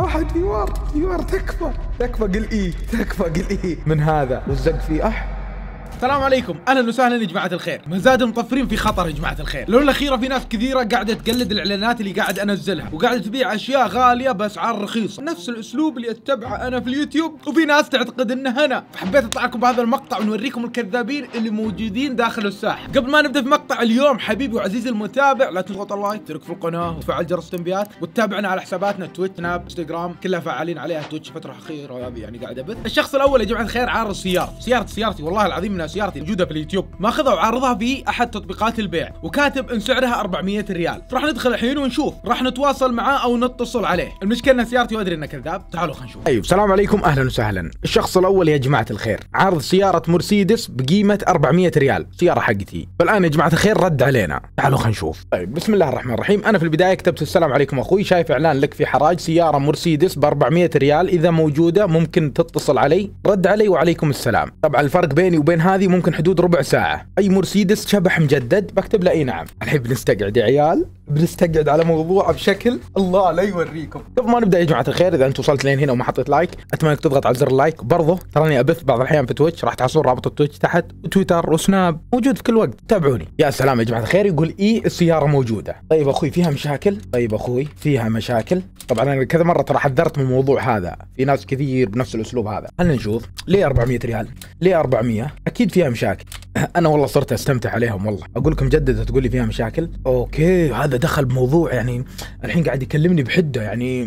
راح ديوار ديوار تكفى تكفى قل اي تكفى قل اي من هذا وزق فيه اح السلام عليكم اهلا وسهلا يا جماعه الخير ما زاد مطفرين في خطر يا جماعه الخير لو الاخيره في ناس كثيره قاعده تقلد الاعلانات اللي قاعد انزلها وقاعده تبيع اشياء غاليه باسعار رخيصه نفس الاسلوب اللي اتبعه انا في اليوتيوب وفي ناس تعتقد انه انا فحبيت اطلع لكم بهذا المقطع ونوريكم الكذابين اللي موجودين داخل الساحه قبل ما نبدا في مقطع اليوم حبيبي وعزيزي المتابع لا تضغط اللايك ترك في القناه وتفعل جرس التنبيهات وتتابعنا على حساباتنا تويتش سناب انستغرام كلها فعالين عليها تويتش فتره اخيره يعني قاعد ابث الشخص الاول يا جماعه الخير عارض سيارة سيارة سيارتي والله العظيم من سيارتي موجوده في اليوتيوب ماخذها وعارضها في احد تطبيقات البيع وكاتب ان سعرها 400 ريال راح ندخل الحين ونشوف راح نتواصل معاه او نتصل عليه المشكله ان سيارتي وادري انه كذاب تعالوا خلينا نشوف ايوه السلام عليكم اهلا وسهلا الشخص الاول يا جماعه الخير عرض سياره مرسيدس بقيمه 400 ريال سياره حقتي فالان يا جماعه الخير رد علينا تعالوا خلينا نشوف طيب بسم الله الرحمن الرحيم انا في البدايه كتبت السلام عليكم اخوي شايف اعلان لك في حراج سياره مرسيدس ب 400 ريال اذا موجوده ممكن تتصل علي رد علي وعليكم السلام طبعا الفرق بيني وبين هذه هذه ممكن حدود ربع ساعة أي مرسيدس شبح مجدد بكتب له إي نعم الحين بنستقعد يا عيال بنستقعد على موضوع بشكل الله لا يوريكم قبل ما نبدا يا جماعه الخير اذا انت وصلت لين هنا وما حطيت لايك اتمنى انك تضغط على زر اللايك برضه تراني ابث بعض الاحيان في تويتش راح تحصل رابط التويتش تحت وتويتر وسناب موجود في كل وقت تابعوني يا سلام يا جماعه الخير يقول اي السياره موجوده طيب اخوي فيها مشاكل طيب اخوي فيها مشاكل طبعا انا كذا مره ترى حذرت من الموضوع هذا في ناس كثير بنفس الاسلوب هذا خلينا نشوف ليه 400 ريال ليه 400 اكيد فيها مشاكل انا والله صرت استمتع عليهم والله اقول لكم جدة تقول لي فيها مشاكل اوكي هذا دخل بموضوع يعني الحين قاعد يكلمني بحده يعني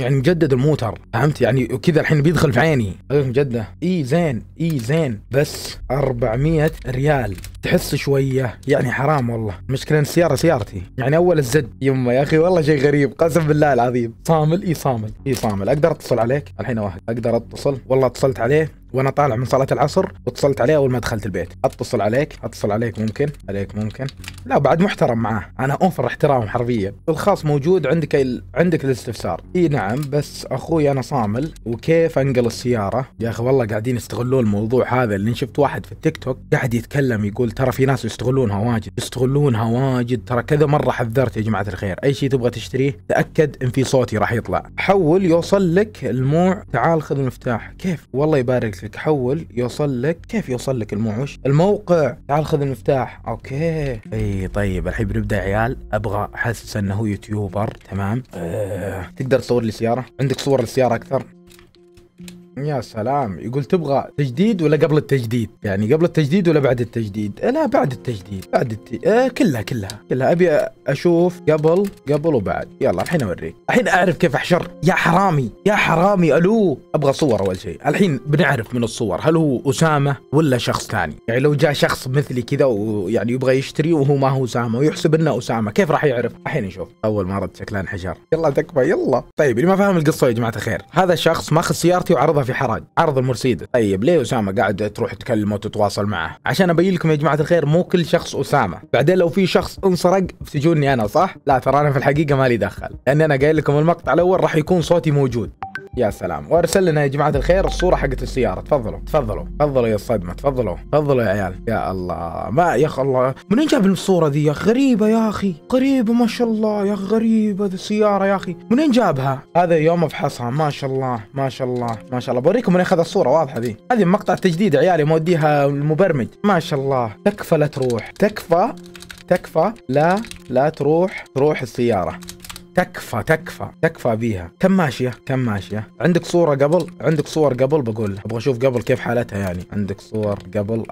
يعني مجدد الموتر فهمت يعني وكذا الحين بيدخل في عيني اقول لكم جدة اي زين اي زين بس 400 ريال تحس شويه يعني حرام والله مشكلة السيارة سيارتي يعني اول الزد يما يا اخي والله شيء غريب قسم بالله العظيم صامل اي صامل اي صامل اقدر اتصل عليك الحين واحد اقدر اتصل والله اتصلت عليه وانا طالع من صلاه العصر واتصلت عليه اول ما دخلت البيت اتصل عليك اتصل عليك ممكن عليك ممكن لا بعد محترم معاه انا اوفر احترام حرفيا الخاص موجود عندك ال... عندك الاستفسار اي نعم بس اخوي انا صامل وكيف انقل السياره يا اخي والله قاعدين يستغلون الموضوع هذا اللي شفت واحد في التيك توك قاعد يتكلم يقول ترى في ناس يستغلونها واجد يستغلونها واجد ترى كذا مره حذرت يا جماعه الخير اي شيء تبغى تشتريه تاكد ان في صوتي راح يطلع حول يوصل لك الموع تعال خذ المفتاح كيف والله يبارك لك حول يوصل لك كيف يوصل لك الموع وش الموع موقع تعال خذ المفتاح اوكي اي طيب الحين بنبدا عيال ابغى احسس انه هو يوتيوبر تمام أه. تقدر تصور لي سياره عندك صور للسياره اكثر يا سلام يقول تبغى تجديد ولا قبل التجديد يعني قبل التجديد ولا بعد التجديد لا بعد التجديد بعد الت... آه كلها كلها كلها ابي اشوف قبل قبل وبعد يلا الحين اوريك الحين اعرف كيف احشر يا حرامي يا حرامي الو ابغى صور اول شيء الحين بنعرف من الصور هل هو اسامه ولا شخص ثاني يعني لو جاء شخص مثلي كذا ويعني يبغى يشتري وهو ما هو اسامه ويحسب انه اسامه كيف راح يعرف الحين نشوف اول ما رد شكله انحشر يلا تكفى يلا طيب اللي ما فاهم القصه يا جماعه الخير هذا شخص ماخذ سيارتي وعرضها في حرج عرض المرسيدس طيب ليه اسامه قاعد تروح تكلمه وتتواصل معه عشان ابين لكم يا جماعه الخير مو كل شخص اسامه بعدين لو في شخص انسرق بتجوني انا صح لا ترى انا في الحقيقه مالي دخل لان انا قايل لكم المقطع الاول راح يكون صوتي موجود يا سلام وارسل لنا يا جماعه الخير الصوره حقت السياره تفضلوا تفضلوا تفضلوا يا الصدمه تفضلوا تفضلوا يا عيال يا الله ما يا اخي الله منين جاب الصوره ذي يا اخي غريبه يا اخي غريبه ما شاء الله يا اخي غريبه ذي السياره يا اخي منين جابها هذا يوم افحصها ما شاء الله ما شاء الله ما شاء الله بوريكم من اخذ الصوره واضحه ذي هذه مقطع تجديد عيالي موديها المبرمج ما شاء الله تكفى لا تروح تكفى تكفى لا لا تروح تروح السياره تكفى تكفى تكفى بيها كم ماشيه كم ماشيه عندك صوره قبل عندك صور قبل بقول له ابغى اشوف قبل كيف حالتها يعني عندك صور قبل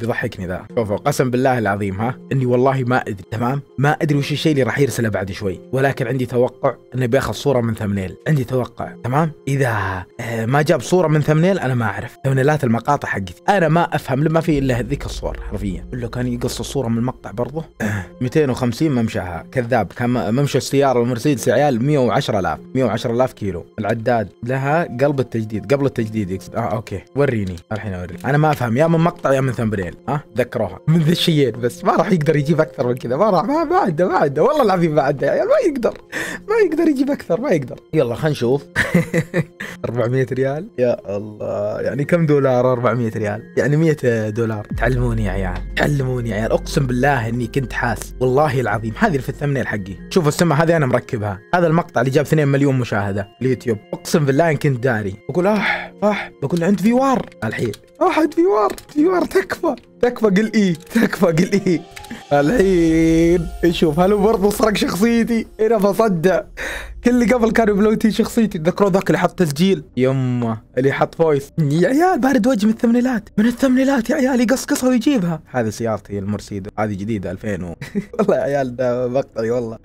بيضحكني ذا شوفوا قسم بالله العظيم ها اني والله ما ادري تمام ما ادري وش الشيء اللي راح يرسله بعد شوي ولكن عندي توقع انه بياخذ صوره من ثمنيل عندي توقع تمام اذا آه، ما جاب صوره من ثمنيل انا ما اعرف ثمنيلات المقاطع حقتي انا ما افهم لما في الا هذيك الصور حرفيا كان يقص الصوره من المقطع برضه 250 آه، ممشاها كذاب كان ممشى السياره المرسيدس يا عيال 110000 110000 كيلو العداد لها قلب التجديد قبل التجديد يكسد. اه اوكي وريني الحين اوريك انا ما افهم يا من مقطع يا من ثمبنيل ها أه؟ ذكروها من ذا الشيئين بس ما راح يقدر يجيب اكثر من كذا ما راح ما عنده ما عنده والله العظيم ما عنده يعني ما يقدر ما يقدر يجيب اكثر ما يقدر يلا خلينا نشوف 400 ريال يا الله يعني كم دولار 400 ريال يعني 100 دولار تعلموني يا عيال تعلموني يا عيال اقسم بالله اني كنت حاس والله العظيم هذه في الثمنيل حقي شوفوا السما هذه انا مركبها هذا المقطع اللي جاب 2 مليون مشاهده اليوتيوب اقسم بالله ان كنت داري بقول اح آه، اح آه، بقول عند فيوار الحين احد آه، فيوار فيوار تكفى تكفى قل اي تكفى قل اي الحين شوف هل برضه سرق شخصيتي انا إيه بصدع كل اللي قبل كانوا بلوتي شخصيتي تذكروا ذاك اللي حط تسجيل يمه اللي حط فويس يا عيال بارد وجه من الثمنيلات من الثمنيلات يا عيال يقصقصها ويجيبها هذه سيارتي المرسيدس هذه جديده 2000 و... والله يا عيال ده مقطعي والله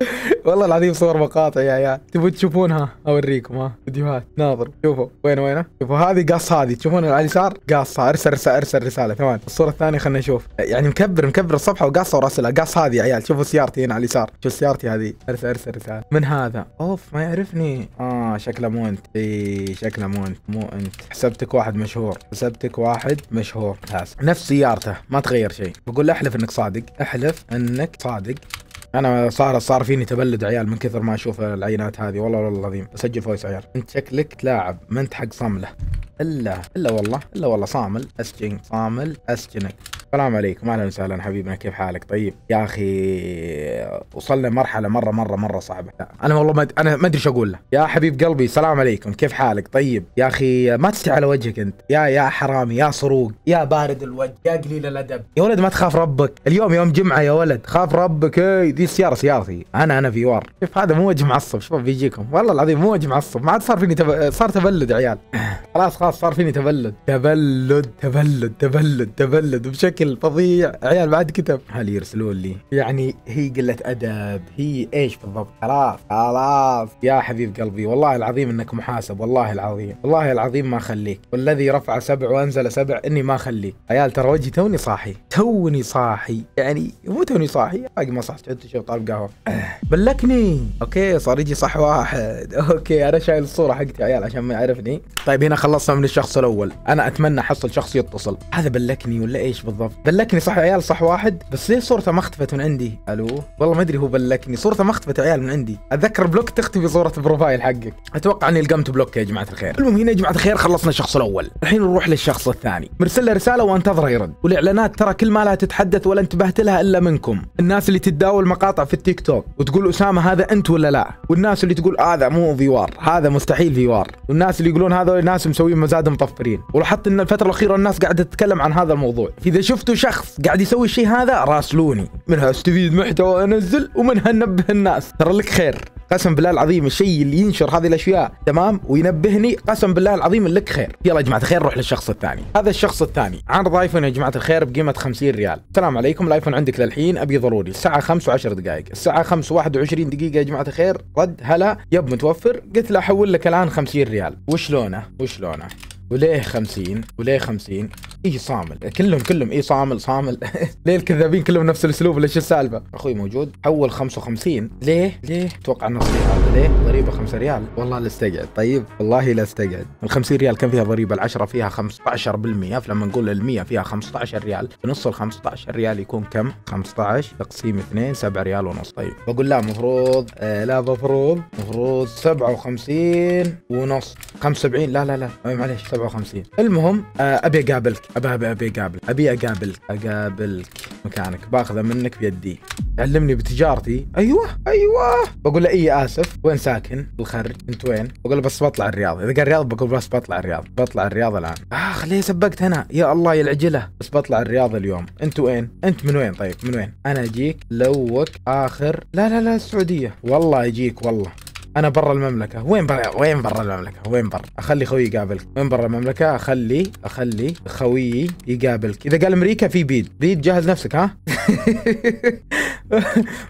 والله العظيم صور مقاطع يا عيال تبون تشوفونها اوريكم ها فيديوهات ناظر شوفوا وين وينه شوفوا هذه قص هذه تشوفون على اليسار قاصها ارسل ارسل ارسل رساله ثواني الصوره الثانيه خلنا نشوف يعني مكبر مكبر الصفحه وقصه وراسلها قص هذه يا عيال شوفوا سيارتي هنا على اليسار شوف سيارتي هذه ارسل ارسل رساله من هذا اوف ما يعرفني اه شكله مو انت اي شكله مو انت مو انت حسبتك واحد مشهور حسبتك واحد مشهور هاس. نفس سيارته ما تغير شيء بقول له احلف انك صادق احلف انك صادق انا صار صار فيني تبلد عيال من كثر ما اشوف العينات هذه والله والله العظيم اسجل فويس عيال انت شكلك تلاعب ما انت حق صمله الا الا والله الا والله صامل اسجن صامل اسجنك السلام عليكم اهلا وسهلا حبيبنا كيف حالك طيب يا اخي وصلنا مرحله مره مره مره صعبه انا والله ما انا ما ادري ايش اقول له يا حبيب قلبي السلام عليكم كيف حالك طيب يا اخي ما تستحي على وجهك انت يا يا حرامي يا صروق يا بارد الوجه يا قليل الادب يا ولد ما تخاف ربك اليوم يوم جمعه يا ولد خاف ربك اي دي السياره سيارتي انا انا في وار شوف هذا مو وجه معصب شوف بيجيكم والله العظيم مو وجه معصب ما عاد صار فيني تب... صار تبلد عيال خلاص خلاص صار فيني تبلد تبلد تبلد تبلد تبلد, تبلد بشكل بشكل فظيع عيال بعد كتب هل يرسلون لي يعني هي قله ادب هي ايش بالضبط خلاص خلاص يا حبيب قلبي والله العظيم انك محاسب والله العظيم والله العظيم ما اخليك والذي رفع سبع وانزل سبع اني ما اخليك عيال ترى وجهي توني صاحي توني صاحي يعني مو توني صاحي باقي ما صحت انت شو طالب قهوه أه. بلكني اوكي صار يجي صح واحد اوكي انا شايل الصوره حقتي عيال عشان ما يعرفني طيب هنا خلصنا من الشخص الاول انا اتمنى احصل شخص يتصل هذا بلكني ولا ايش بالضبط بلكني صح عيال صح واحد بس ليه صورته ما اختفت من عندي الو والله ما ادري هو بلكني صورته ما اختفت عيال من عندي اتذكر بلوك تختفي صوره البروفايل حقك اتوقع اني لقمت بلوك يا جماعه الخير المهم هنا يا جماعه الخير خلصنا الشخص الاول الحين نروح للشخص الثاني مرسل له رساله وانتظره يرد والاعلانات ترى كل ما لا تتحدث ولا انتبهت لها الا منكم الناس اللي تتداول مقاطع في التيك توك وتقول اسامه هذا انت ولا لا والناس اللي تقول هذا مو فيوار هذا مستحيل فيوار والناس اللي يقولون هذول ناس مسويين مزاد مطفرين ولاحظت ان الفتره الاخيره الناس قاعده تتكلم عن هذا الموضوع فاذا شفتوا شخص قاعد يسوي الشيء هذا راسلوني منها استفيد محتوى انزل ومنها نبه الناس ترى لك خير قسم بالله العظيم الشيء اللي ينشر هذه الاشياء تمام وينبهني قسم بالله العظيم لك خير يلا يا جماعه الخير روح للشخص الثاني هذا الشخص الثاني عرض ايفون يا جماعه الخير بقيمه 50 ريال السلام عليكم الايفون عندك للحين ابي ضروري الساعه 5 و10 دقائق الساعه 5 و21 دقيقه يا جماعه الخير رد هلا يب متوفر قلت له احول لك الان 50 ريال وش لونه وش لونه وليه 50 وليه 50 اي صامل كلهم كلهم اي صامل صامل ليه الكذابين كلهم نفس الاسلوب ليش السالفه اخوي موجود حول 55 ليه ليه اتوقع نص هذا ليه ضريبه 5 ريال والله لا استقعد طيب والله لا استقعد ال 50 ريال كم فيها ضريبه ال10 فيها 15% فلما نقول ال 100 فيها 15 ريال نص ال 15 ريال يكون كم 15 تقسيم 2 7 ريال ونص طيب بقول لا مفروض آه لا مفروض مفروض 57 ونص 75 لا لا لا معليش 57 المهم آه ابي اقابلك ابى ابى ابي اقابل ابي اقابلك اقابلك مكانك باخذه منك بيدي علمني بتجارتي ايوه ايوه بقول له اي اسف وين ساكن بالخرج انت وين بقول له بس بطلع الرياض اذا قال الرياض بقول بس بطلع الرياض بطلع الرياض الان اخ ليه سبقت هنا يا الله يا العجله بس بطلع الرياض اليوم انت وين انت من وين طيب من وين انا اجيك لوك اخر لا لا لا السعوديه والله اجيك والله انا برا المملكه وين برا وين برا المملكه وين برا اخلي خويي يقابلك وين برا المملكه اخلي اخلي خويي يقابلك اذا قال امريكا في بيد بيد جهز نفسك ها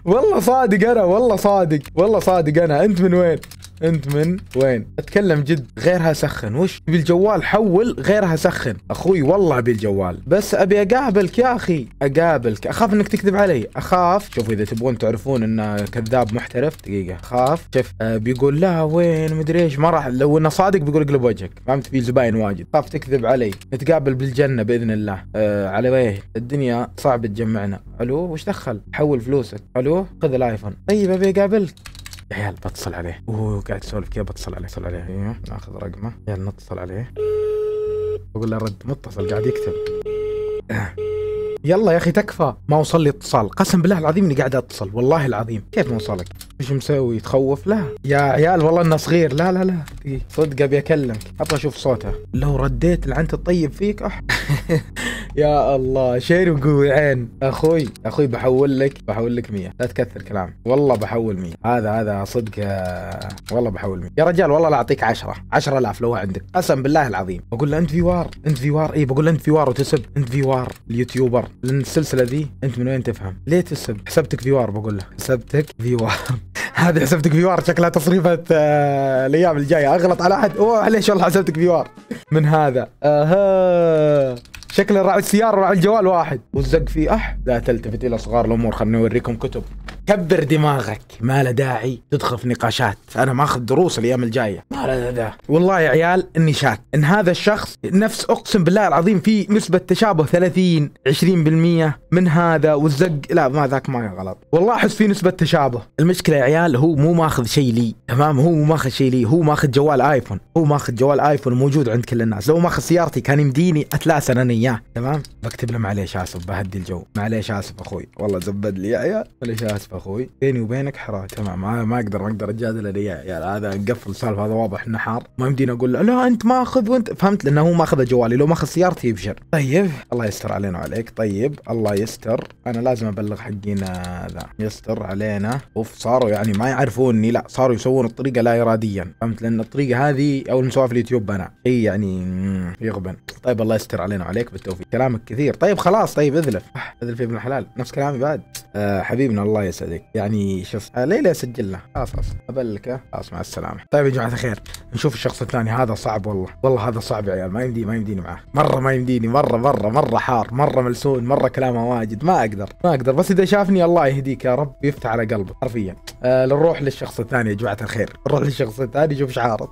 والله صادق انا والله صادق والله صادق انا انت من وين انت من وين اتكلم جد غيرها سخن وش تبي الجوال حول غيرها سخن اخوي والله ابي الجوال بس ابي اقابلك يا اخي اقابلك اخاف انك تكذب علي اخاف شوف اذا تبغون تعرفون انه كذاب محترف دقيقه خاف شوف أه بيقول لا وين مدري ايش ما راح لو انه صادق بيقول اقلب وجهك فهمت في زباين واجد خاف تكذب علي نتقابل بالجنه باذن الله أه على ويه الدنيا صعب تجمعنا الو وش دخل حول فلوسك الو خذ الايفون طيب ابي اقابلك عيال بتصل عليه اوه قاعد يسولف كذا بتصل عليه اتصل عليه ايوه ناخذ رقمه عيال نتصل عليه اقول له رد متصل قاعد يكتب آه. يلا يا اخي تكفى ما وصل لي اتصال قسم بالله العظيم اني قاعد اتصل والله العظيم كيف ما وصلك ايش مسوي تخوف لا يا عيال والله انه صغير لا لا لا إيه، صدق ابي اكلمك ابغى اشوف صوته لو رديت لعنت الطيب فيك أح. يا الله شير وقوي عين اخوي اخوي بحول لك بحول لك 100 لا تكثر كلام والله بحول 100 هذا هذا صدق آه، والله بحول 100 يا رجال والله لا اعطيك 10 10000 لو عندك قسم بالله العظيم بقول له انت فيوار انت فيوار اي بقول له انت فيوار وتسب انت فيوار اليوتيوبر لان السلسله ذي انت من وين تفهم ليه تسب حسبتك فيوار بقول له حسبتك فيوار هذه حسبتك فيوار شكلها تصريفة آه الايام الجايه اغلط على احد اوه ليش والله حسبتك فيوار من هذا اها شكل راعي السياره وراعي الجوال واحد والزق فيه اح لا تلتفت الى صغار الامور خلني اوريكم كتب كبر دماغك ما له داعي تدخل في نقاشات انا ماخذ دروس الايام الجايه ما له داعي والله يا عيال اني شاك ان هذا الشخص نفس اقسم بالله العظيم في نسبه تشابه 30 20% من هذا والزق لا ما ذاك ما غلط والله احس في نسبه تشابه المشكله يا عيال هو مو ماخذ شيء لي تمام هو مو ماخذ شيء لي هو ماخذ جوال ايفون هو ماخذ جوال ايفون موجود عند كل الناس لو ماخذ سيارتي كان يمديني اتلاسن انا اياه تمام بكتب له معليش اسف بهدي الجو معليش اسف اخوي والله زبد لي يا عيال معليش اسف اخوي بيني وبينك حراج تمام ما اقدر ما اقدر اتجادل يا يعني هذا نقفل السالفه هذا واضح انه حار ما يمديني اقول له لا انت ماخذ وانت فهمت لانه هو ماخذ جوالي لو ماخذ سيارتي يبشر طيب الله يستر علينا وعليك طيب الله يستر انا لازم ابلغ حقنا ذا يستر علينا اوف صاروا يعني ما يعرفوني لا صاروا يسوون الطريقه لا اراديا فهمت لان الطريقه هذه او نسوها في اليوتيوب انا اي يعني يغبن طيب الله يستر علينا وعليك بالتوفيق كلامك كثير طيب خلاص طيب اذلف اذلف يا ابن الحلال نفس كلامي بعد آه، حبيبنا الله يسعدك يعني شوف آه، ليلى سجلنا خلاص خلاص ابلك خلاص مع السلامه طيب يا جماعه الخير نشوف الشخص الثاني هذا صعب والله والله هذا صعب يا عيال ما يمدي ما يمديني معاه مره ما يمديني مره مره مره حار مره ملسون مره كلامه واجد ما اقدر ما اقدر بس اذا شافني الله يهديك يا رب يفتح على قلبه حرفيا آه نروح للشخص الثاني يا جماعه الخير نروح للشخص الثاني شوف ايش